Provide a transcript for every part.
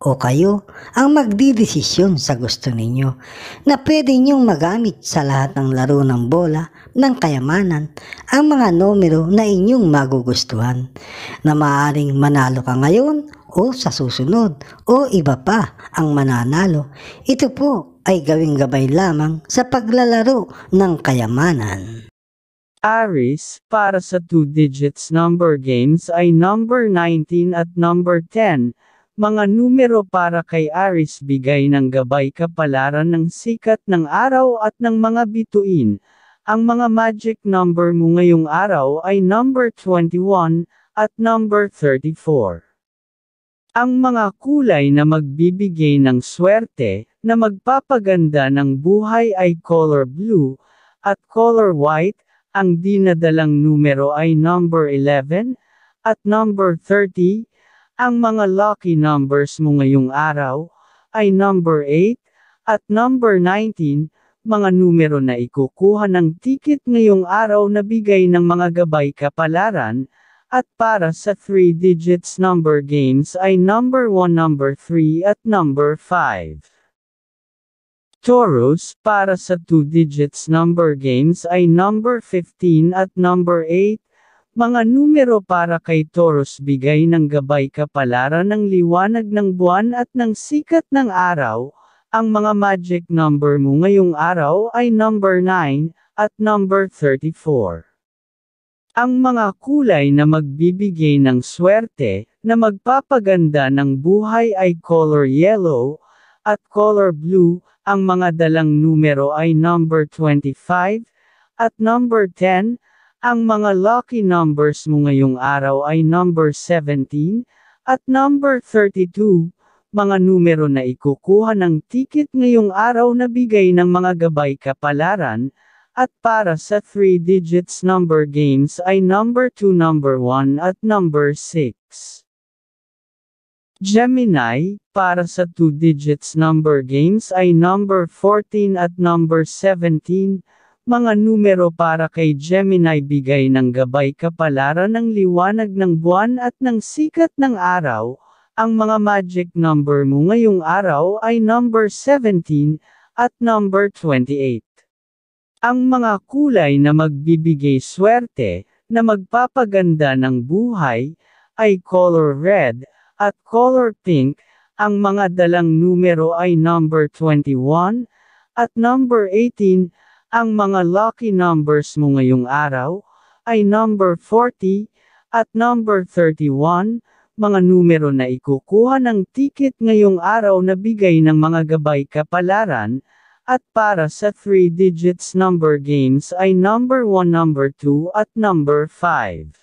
o kayo ang magdidesisyon sa gusto ninyo na pwede ninyong magamit sa lahat ng laro ng bola ng kayamanan ang mga numero na inyong magugustuhan na maaring manalo ka ngayon o sa susunod o iba pa ang mananalo. Ito po ay gawing gabay lamang sa paglalaro ng kayamanan. Aris, para sa 2 digits number games ay number 19 at number 10, mga numero para kay Aris bigay ng gabay kapalaran ng sikat ng araw at ng mga bituin. Ang mga magic number mo ngayong araw ay number 21 at number 34. Ang mga kulay na magbibigay ng swerte na magpapaganda ng buhay ay color blue at color white, ang dinadalang numero ay number 11 at number 30, ang mga lucky numbers mo ngayong araw ay number 8 at number 19, mga numero na ikukuha ng ticket ngayong araw na bigay ng mga gabay kapalaran, at para sa 3 digits number games ay number 1, number 3 at number 5. Taurus, para sa 2 digits number games ay number 15 at number 8, mga numero para kay Taurus bigay ng gabay kapalaran ng liwanag ng buwan at ng sikat ng araw. Ang mga magic number mo ngayong araw ay number 9 at number 34. Ang mga kulay na magbibigay ng swerte, na magpapaganda ng buhay ay color yellow, at color blue, ang mga dalang numero ay number 25, at number 10, ang mga lucky numbers mo ngayong araw ay number 17 at number 32, mga numero na ikukuha ng ticket ngayong araw na bigay ng mga gabay kapalaran, at para sa 3 digits number games ay number 2, number 1 at number 6. Gemini, para sa 2 digits number games ay number 14 at number 17, mga numero para kay Gemini bigay ng gabay kapalaran ng liwanag ng buwan at ng sikat ng araw. Ang mga magic number mo ngayong araw ay number 17 at number 28. Ang mga kulay na magbibigay swerte na magpapaganda ng buhay ay color red at color pink. Ang mga dalang numero ay number 21 at number 18 ang mga lucky numbers mo ngayong araw ay number 40 at number 31, mga numero na ikukuha ng ticket ngayong araw na bigay ng mga gabay kapalaran, at para sa 3 digits number games ay number 1, number 2 at number 5.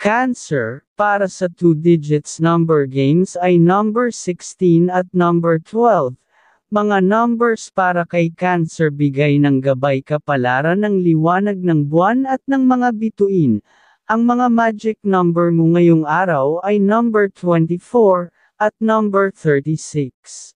Cancer, para sa 2 digits number games ay number 16 at number 12, mga numbers para kay Cancer bigay ng gabay kapalaran ng liwanag ng buwan at ng mga bituin. Ang mga magic number mo ngayong araw ay number 24 at number 36.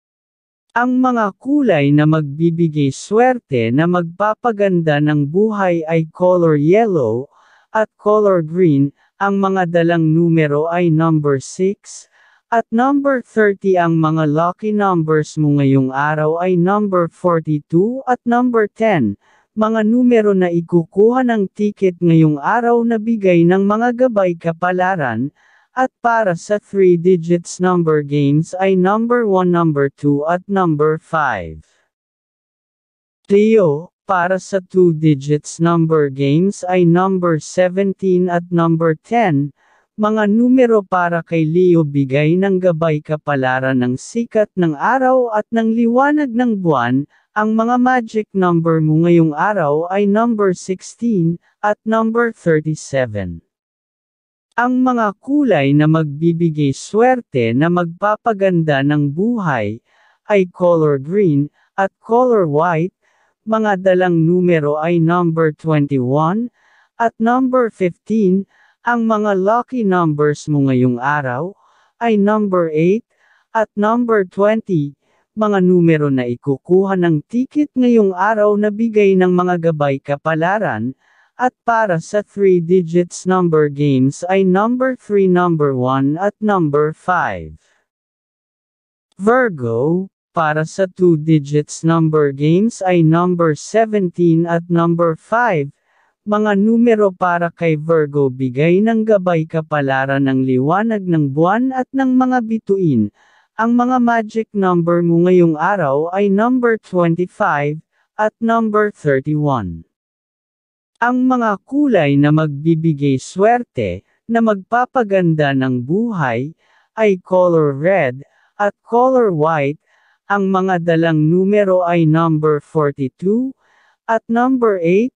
Ang mga kulay na magbibigay swerte na magpapaganda ng buhay ay color yellow at color green. Ang mga dalang numero ay number 6, at number 30 ang mga lucky numbers mo ngayong araw ay number 42 at number 10, mga numero na ikukuha ng ticket ngayong araw na bigay ng mga gabay kapalaran, at para sa 3 digits number games ay number 1, number 2 at number 5. Teo, para sa 2 digits number games ay number 17 at number 10, mga numero para kay Leo bigay ng gabay kapalaran ng sikat ng araw at ng liwanag ng buwan, ang mga magic number mo ngayong araw ay number 16 at number 37. Ang mga kulay na magbibigay swerte na magpapaganda ng buhay ay color green at color white, mga dalang numero ay number 21 at number 15, ang mga lucky numbers mo ngayong araw ay number 8 at number 20, mga numero na ikukuha ng ticket ngayong araw na bigay ng mga gabay kapalaran, at para sa 3 digits number games ay number 3, number 1 at number 5. Virgo, para sa 2 digits number games ay number 17 at number 5, mga numero para kay Virgo bigay ng gabay kapalaran ng liwanag ng buwan at ng mga bituin. Ang mga magic number mo ngayong araw ay number 25 at number 31. Ang mga kulay na magbibigay swerte na magpapaganda ng buhay ay color red at color white. Ang mga dalang numero ay number 42 at number 8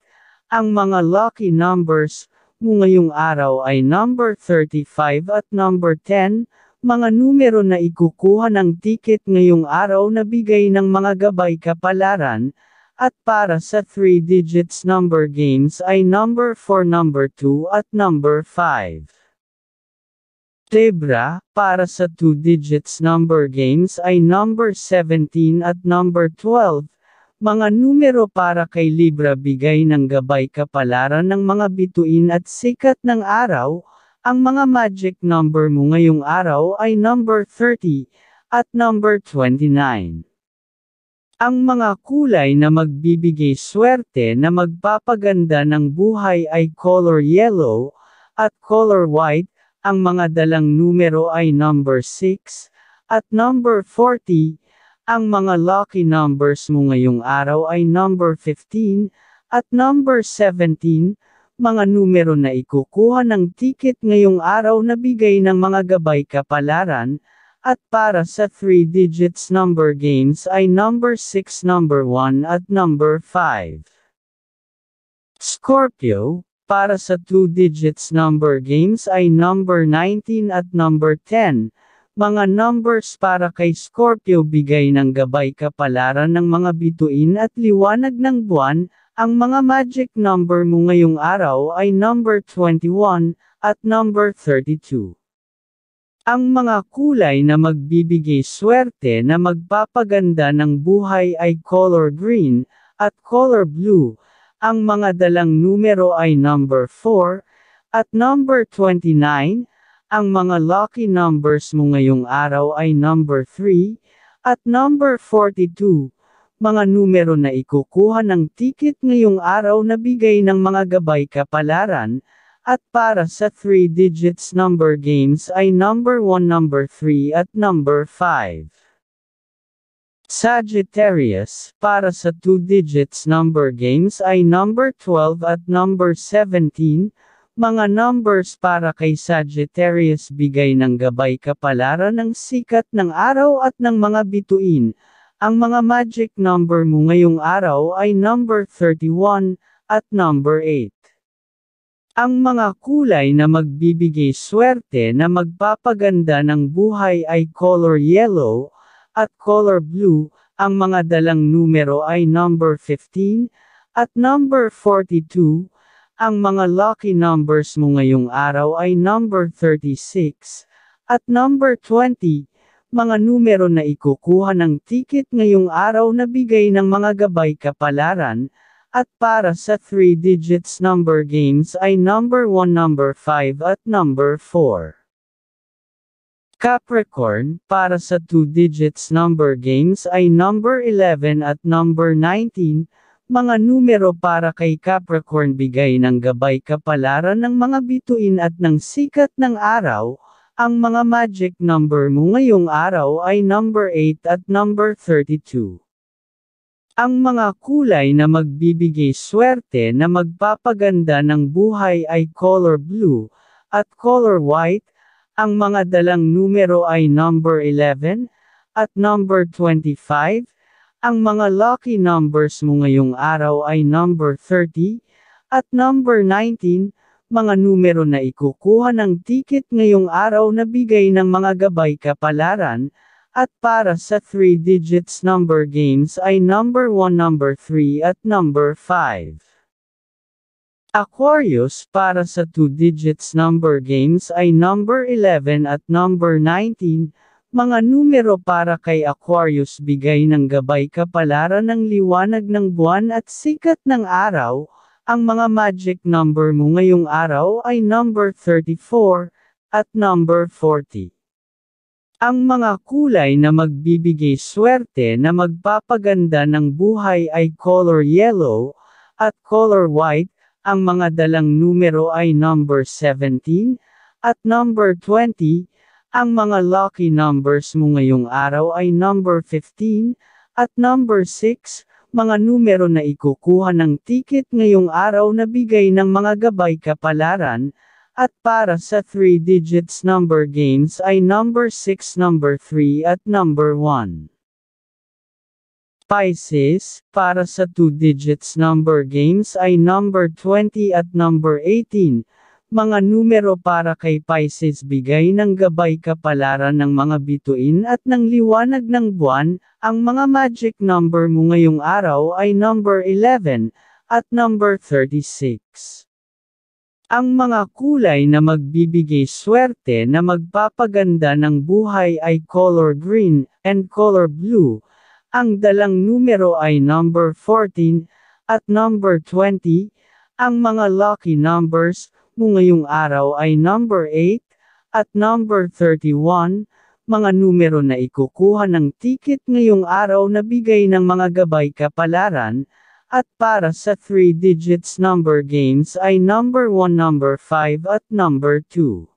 ang mga lucky numbers mo ngayong araw ay number 35 at number 10, mga numero na ikukuha ng ticket ngayong araw na bigay ng mga gabay kapalaran, at para sa 3 digits number games ay number 4, number 2 at number 5. Tebra, para sa 2 digits number games ay number 17 at number 12, mga numero para kay Libra bigay ng gabay kapalaran ng mga bituin at sikat ng araw, ang mga magic number mo ngayong araw ay number 30 at number 29. Ang mga kulay na magbibigay swerte na magpapaganda ng buhay ay color yellow at color white, ang mga dalang numero ay number 6 at number 40, ang mga lucky numbers mo ngayong araw ay number 15 at number 17, mga numero na ikukuha ng ticket ngayong araw na bigay ng mga gabay kapalaran, at para sa 3 digits number games ay number 6, number 1 at number 5. Scorpio, para sa 2 digits number games ay number 19 at number 10, mga numbers para kay Scorpio bigay ng gabay kapalaran ng mga bituin at liwanag ng buwan, ang mga magic number mo ngayong araw ay number 21 at number 32. Ang mga kulay na magbibigay swerte na magpapaganda ng buhay ay color green at color blue, ang mga dalang numero ay number 4 at number 29, ang mga lucky numbers mo ngayong araw ay number 3 at number 42. Mga numero na ikukuha ng ticket ngayong araw na bigay ng mga gabay kapalaran, at para sa 3 digits number games ay number 1, number 3 at number 5. Sagittarius, para sa 2 digits number games ay number 12 at number 17, mga numbers para kay Sagittarius bigay ng gabay kapalaran ng sikat ng araw at ng mga bituin. Ang mga magic number mo ngayong araw ay number 31 at number 8. Ang mga kulay na magbibigay swerte na magpapaganda ng buhay ay color yellow at color blue. Ang mga dalang numero ay number 15 at number 42. Ang mga lucky numbers mo ngayong araw ay number 36 at number 20, mga numero na ikukuha ng ticket ngayong araw na bigay ng mga gabay kapalaran, at para sa 3 digits number games ay number 1, number 5 at number 4. Capricorn, para sa 2 digits number games ay number 11 at number 19, mga numero para kay Capricorn bigay ng gabay kapalaran ng mga bituin at ng sikat ng araw. Ang mga magic number mo ngayong araw ay number 8 at number 32. Ang mga kulay na magbibigay swerte na magpapaganda ng buhay ay color blue at color white. Ang mga dalang numero ay number 11 at number 25. Ang mga lucky numbers mo ngayong araw ay number 30 at number 19, mga numero na ikukuha ng ticket ngayong araw na bigay ng mga gabay kapalaran, at para sa 3 digits number games ay number 1, number 3 at number 5. Aquarius para sa 2 digits number games ay number 11 at number 19, mga numero para kay Aquarius bigay ng gabay kapalaran ng liwanag ng buwan at sikat ng araw. Ang mga magic number mo ngayong araw ay number 34 at number 40. Ang mga kulay na magbibigay swerte na magpapaganda ng buhay ay color yellow at color white, ang mga dalang numero ay number 17 at number 20, ang mga lucky numbers mo ngayong araw ay number 15, at number 6, mga numero na ikukuha ng ticket ngayong araw na bigay ng mga gabay kapalaran, at para sa 3 digits number games ay number 6, number 3 at number 1. Pisces, para sa 2 digits number games ay number 20 at number 18, mga numero para kay Pisces bigay ng gabay kapalaran ng mga bituin at ng liwanag ng buwan, ang mga magic number mo ngayong araw ay number 11, at number 36. Ang mga kulay na magbibigay swerte na magpapaganda ng buhay ay color green, and color blue, ang dalang numero ay number 14, at number 20, ang mga lucky numbers, mo ngayong araw ay number 8 at number 31, mga numero na ikukuha ng ticket ngayong araw na bigay ng mga gabay kapalaran, at para sa 3 digits number games ay number 1, number 5 at number 2.